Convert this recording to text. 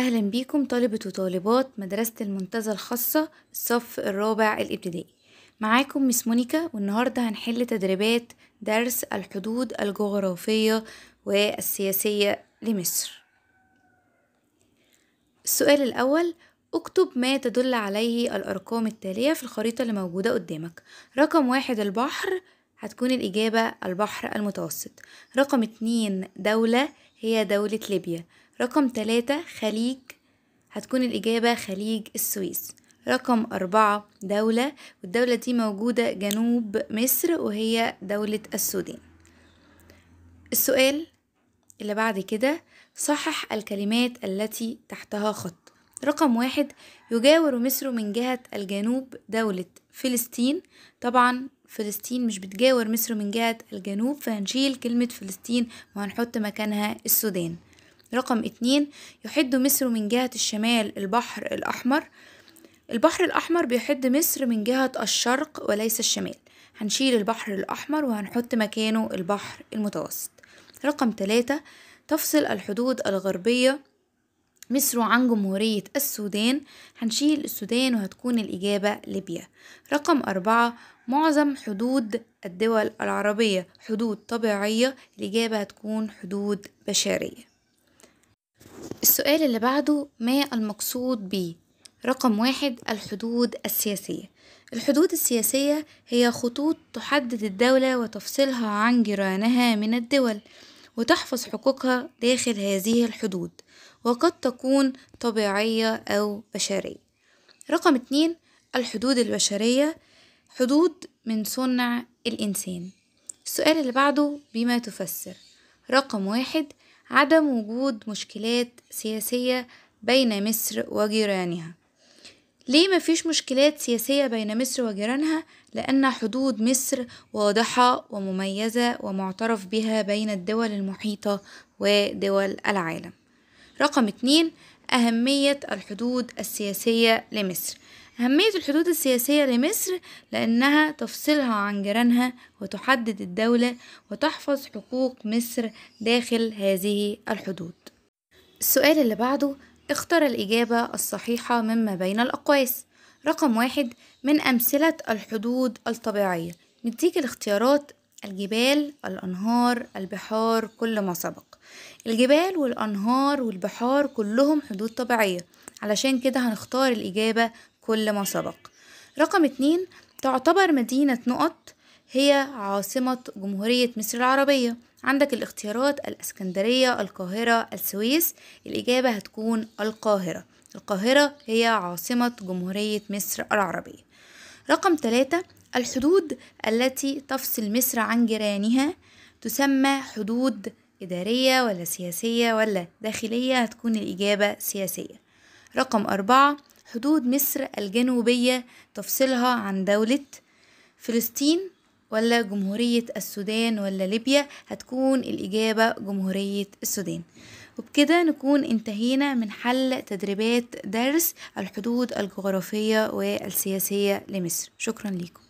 أهلا بيكم طالبة وطالبات مدرسة المنتزه الخاصة الصف الرابع الابتدائي معاكم مس مونيكا والنهاردة هنحل تدريبات درس الحدود الجغرافية والسياسية لمصر السؤال الأول اكتب ما تدل عليه الأرقام التالية في الخريطة اللي موجودة قدامك رقم واحد البحر هتكون الإجابة البحر المتوسط رقم اتنين دولة هي دولة ليبيا رقم تلاتة خليج هتكون الإجابة خليج السويس رقم أربعة دولة والدولة دي موجودة جنوب مصر وهي دولة السودان السؤال اللي بعد كده صحح الكلمات التي تحتها خط رقم واحد يجاور مصر من جهة الجنوب دولة فلسطين طبعا فلسطين مش بتجاور مصر من جهة الجنوب فهنشيل كلمة فلسطين وهنحط مكانها السودان رقم اتنين يحد مصر من جهة الشمال البحر الأحمر البحر الأحمر بيحد مصر من جهة الشرق وليس الشمال هنشيل البحر الأحمر وهنحط مكانه البحر المتوسط رقم تلاتة تفصل الحدود الغربية مصر عن جمهورية السودان هنشيل السودان وهتكون الإجابة ليبيا رقم أربعة معظم حدود الدول العربية حدود طبيعية الإجابة هتكون حدود بشرية السؤال اللي بعده ما المقصود به رقم واحد الحدود السياسية الحدود السياسية هي خطوط تحدد الدولة وتفصلها عن جيرانها من الدول وتحفظ حقوقها داخل هذه الحدود وقد تكون طبيعية أو بشرية رقم اتنين الحدود البشرية حدود من صنع الإنسان السؤال اللي بعده بما تفسر رقم واحد عدم وجود مشكلات سياسية بين مصر وجيرانها ليه مفيش مشكلات سياسية بين مصر وجيرانها؟ لأن حدود مصر واضحة ومميزة ومعترف بها بين الدول المحيطة ودول العالم رقم اتنين أهمية الحدود السياسية لمصر أهمية الحدود السياسية لمصر لأنها تفصلها عن جيرانها وتحدد الدولة وتحفظ حقوق مصر داخل هذه الحدود السؤال اللي بعده اختر الإجابة الصحيحة مما بين الأقواس رقم واحد من أمثلة الحدود الطبيعية نديك الاختيارات الجبال الأنهار البحار كل ما سبق الجبال والأنهار والبحار كلهم حدود طبيعية علشان كده هنختار الإجابة كل ما سبق رقم اتنين تعتبر مدينة نقط هي عاصمة جمهورية مصر العربية عندك الاختيارات الاسكندرية القاهرة السويس الإجابة هتكون القاهرة القاهرة هي عاصمة جمهورية مصر العربية رقم ثلاثة الحدود التي تفصل مصر عن جيرانها تسمى حدود إدارية ولا سياسية ولا داخلية هتكون الإجابة سياسية رقم أربعة حدود مصر الجنوبية تفصلها عن دولة فلسطين ولا جمهورية السودان ولا ليبيا هتكون الإجابة جمهورية السودان وبكده نكون انتهينا من حل تدريبات درس الحدود الجغرافية والسياسية لمصر شكرا لكم